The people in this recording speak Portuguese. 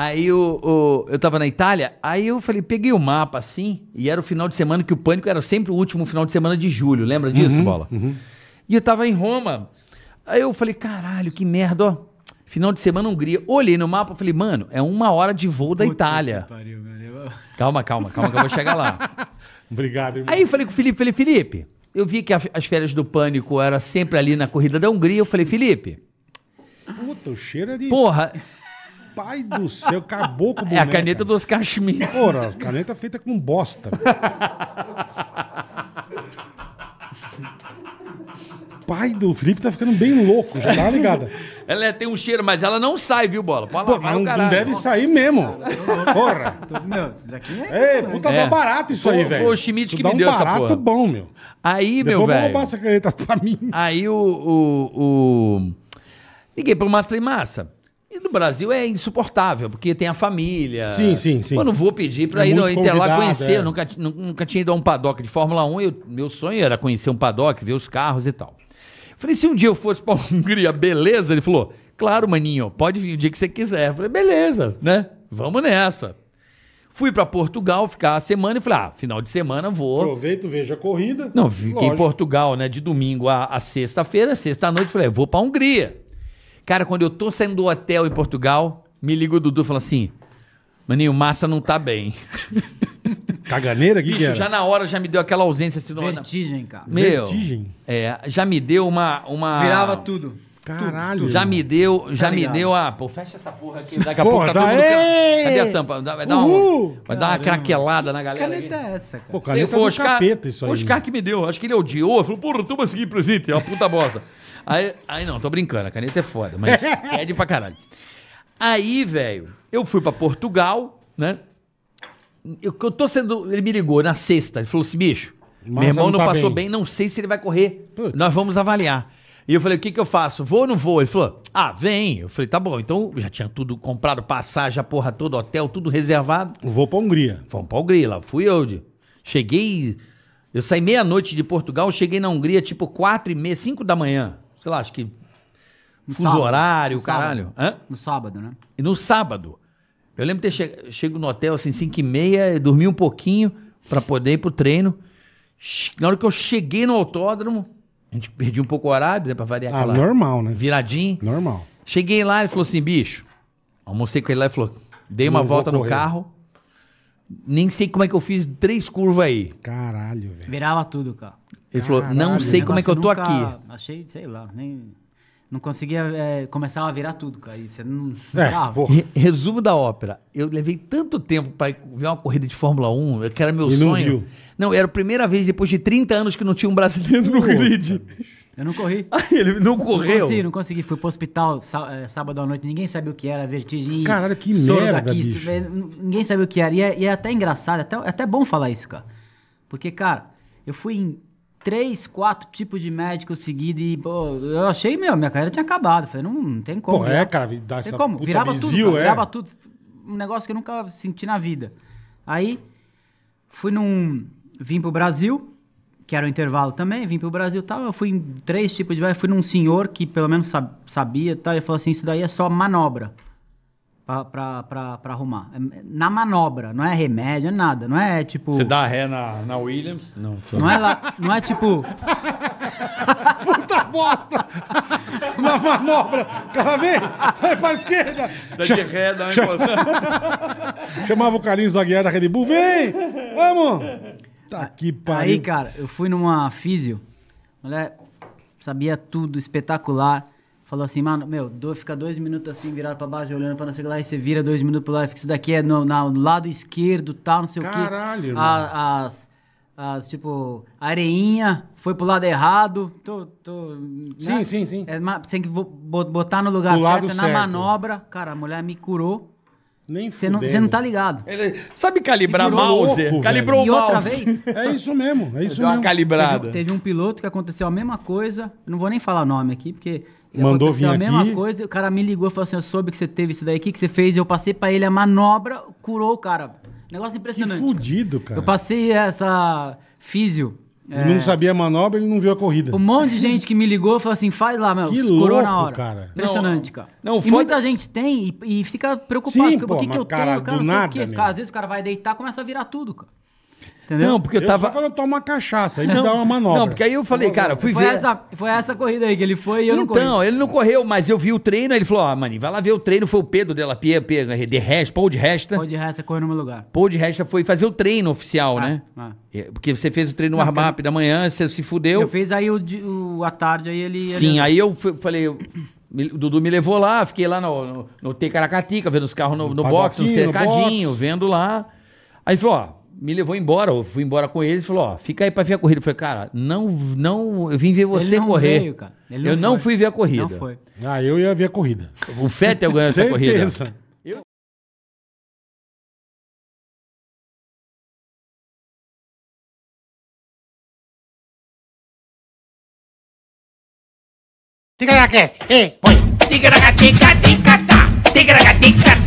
Aí o, o, eu tava na Itália, aí eu falei, peguei o mapa assim, e era o final de semana que o pânico era sempre o último final de semana de julho, lembra disso, uhum, Bola? Uhum. E eu tava em Roma. Aí eu falei, caralho, que merda, ó. Final de semana Hungria. Olhei no mapa e falei, mano, é uma hora de voo da Itália. Pariu, calma, calma, calma, que eu vou chegar lá. Obrigado, irmão. Aí eu falei com o Felipe, falei, Felipe, eu vi que as férias do pânico era sempre ali na corrida da Hungria. Eu falei, Felipe. Puta, o cheiro é de. Porra, Pai do céu, acabou com o boneco. É a caneta dos cachimis, Porra, A caneta feita com bosta. Pai do Felipe tá ficando bem louco, já tá ligada. Ela é, tem um cheiro, mas ela não sai, viu, bola? Pode Pô, não, não deve sair mesmo. Porra. Meu, daqui é. Né? puta, tá é. barato isso aí, velho. Foi o Schmidt que me deu um essa barato bom, meu. Aí, Depois meu velho. Vou roubar essa caneta pra mim. Aí o. o, o... Liguei pro Massa e Massa no Brasil é insuportável, porque tem a família. Sim, sim, sim. Eu não vou pedir para é ir lá conhecer. É. Eu nunca, nunca tinha ido a um paddock de Fórmula 1. Eu, meu sonho era conhecer um paddock, ver os carros e tal. Falei, se um dia eu fosse pra Hungria, beleza? Ele falou, claro, maninho, pode vir o dia que você quiser. Eu falei, beleza, né? Vamos nessa. Fui para Portugal ficar a semana e falei, ah, final de semana vou. Aproveito, vejo a corrida. Não, fiquei Lógico. em Portugal, né, de domingo a, a sexta-feira, sexta-noite, falei, é, vou para Hungria. Cara, quando eu tô saindo do hotel em Portugal, me liga o Dudu e fala assim: Maninho, massa não tá bem. Caganeira? Que Bicho, que é? já na hora já me deu aquela ausência assim. Vertigem, cara. Meu, Vertigem? É, já me deu uma. uma... Virava tudo. Caralho. Já me deu, já tá me deu a. Pô, fecha essa porra aqui. Daqui a porra, pouco tá, tá Cadê a tampa? Vai dar, uma, vai dar uma craquelada na galera. Que caneta é essa, cara? Pô, caneta Sei, foi é Oscar, capeta isso aí. Oscar que me deu. Acho que ele odiou. Falou, porra, toma esse aqui presente. É uma puta bosta. Aí, aí não, tô brincando, a caneta é foda, mas pede pra caralho. Aí, velho, eu fui pra Portugal, né? Eu, eu tô sendo. Ele me ligou na sexta, ele falou assim, bicho, Mas meu irmão não, tá passou bem. bem. não sei se ele vai correr. Putz. Nós vamos avaliar. E eu falei, o que que eu faço? Vou ou não vou? Ele falou, ah, vem. Eu falei, tá bom. Então, já tinha tudo comprado, passagem, a porra toda, hotel, tudo reservado. Vou pra Hungria. Fomos pra Hungria, lá fui eu. de- Cheguei, eu saí meia-noite de Portugal, cheguei na Hungria tipo quatro e meia, cinco da manhã sei lá, acho que no fuso sábado, horário, caralho. Hã? No sábado, né? E no sábado. Eu lembro de ter che chego no hotel assim, 5 e meia, dormi um pouquinho para poder ir pro treino. Na hora que eu cheguei no autódromo, a gente perdi um pouco o horário, né? Pra variar ah, aquela. normal, né? Viradinho. Normal. Cheguei lá, ele falou assim, bicho. Almocei com ele lá e falou: dei uma Não volta no carro. Nem sei como é que eu fiz três curvas aí. Caralho, velho. Virava tudo, cara. Ele Caralho, falou: não sei como é que eu tô nunca... aqui achei, sei lá, nem. Não conseguia é, começar a virar tudo, cara. Você não. é, Re resumo da ópera. Eu levei tanto tempo para ver uma corrida de Fórmula 1, que era meu e sonho. Não, viu. não, era a primeira vez depois de 30 anos que não tinha um brasileiro no grid. Eu não corri. ele não correu? Não consegui, não consegui. Fui pro hospital é, sábado à noite, ninguém sabia o que era, vertigem. Caralho, que merda, daqui, bicho. É, ninguém sabia o que era. E é, e é até engraçado, é até, é até bom falar isso, cara. Porque, cara, eu fui em três, quatro tipos de médicos seguido e, pô, eu achei, meu, minha carreira tinha acabado. Falei, não, não tem como. Pô, é, cara, dá essa como. virava bizil, tudo, cara, é. virava tudo. Um negócio que eu nunca senti na vida. Aí, fui num... Vim pro Brasil, que era o um intervalo também, vim pro Brasil e tal. Eu fui em três tipos de... Fui num senhor que pelo menos sabia e tal. Ele falou assim, isso daí é só manobra para arrumar. É, na manobra, não é remédio, é nada. Não é tipo. Você dá ré na, na Williams? Não. Tô... Não, é la... não é tipo. Puta bosta! na manobra! Cara, vem! Vai pra esquerda! Dá de ré, dá uma encostada. Chamava o carinho Aguiar da Red Bull. Vem! Vamos! Tá aqui, pai. Aí, cara, eu fui numa físio. Mulher sabia tudo, espetacular falou assim, mano, meu, do, fica dois minutos assim, virado pra baixo, olhando pra não sei o que lá, e você vira dois minutos pro lado, isso daqui é no, na, no lado esquerdo, tal, não sei Caralho, o que. Caralho, mano. As, as, tipo, a areinha foi pro lado errado, tô, tô... Sim, né? sim, sim. É, tem que botar no lugar certo, é certo, na manobra. Cara, a mulher me curou. Nem Você não, você não tá ligado. Ele sabe calibrar Virou mouse? louco, Calibrou E o outra mouse. vez, É isso mesmo, é isso uma mesmo. calibrada. teve, teve um piloto que aconteceu a mesma coisa. Eu não vou nem falar o nome aqui, porque Mandou aconteceu vir a mesma aqui. coisa. e O cara me ligou e falou assim: Eu soube que você teve isso daí, o que que você fez? Eu passei pra ele a manobra, curou o cara. Negócio impressionante. fudido, cara. Eu passei essa físio ele não é. sabia a manobra, ele não viu a corrida. Um monte de gente que me ligou falou assim: faz lá, meu. Que louco, na hora. cara. Impressionante, cara. Não, e foda... muita gente tem e, e fica preocupado. Sim, porque, pô, o que, que eu cara, tenho, cara? Não sei nada, o quê. Cara, às vezes o cara vai deitar começa a virar tudo, cara. Entendeu? Não, porque eu, tava. Só quando eu tomo uma cachaça, aí não, me dá uma manobra. Não, porque aí eu falei, cara, fui foi ver. Essa, foi essa corrida aí que ele foi e eu então, não Então, ele não correu, mas eu vi o treino, ele falou: ó, mano, vai lá ver o treino. Foi o Pedro dela Pia, de Resta, Paul de Resta. Paul de Resta correu no meu lugar. Paul de Resta foi fazer o treino oficial, ah, né? Ah. É, porque você fez o treino no warm da manhã, você se fudeu. Eu fiz aí o, o a tarde, aí ele. Sim, ele... aí eu fui, falei. O Dudu me levou lá, fiquei lá no, no, no Tecaracatica, vendo os carros no, no box, no cercadinho, no vendo lá. Aí falou, ó, me levou embora, eu fui embora com eles e falou, ó, fica aí pra ver a corrida. Eu falei, cara, não, não, eu vim ver você ele não correr. Veio, cara. Ele não eu foi. não fui ver a corrida. Não foi. Ah, eu ia ver a corrida. O Fettel ganhou essa corrida. Eu... Tica na cast, ei, põe. Tica na cast, tica, tica, tá. Tica na tica,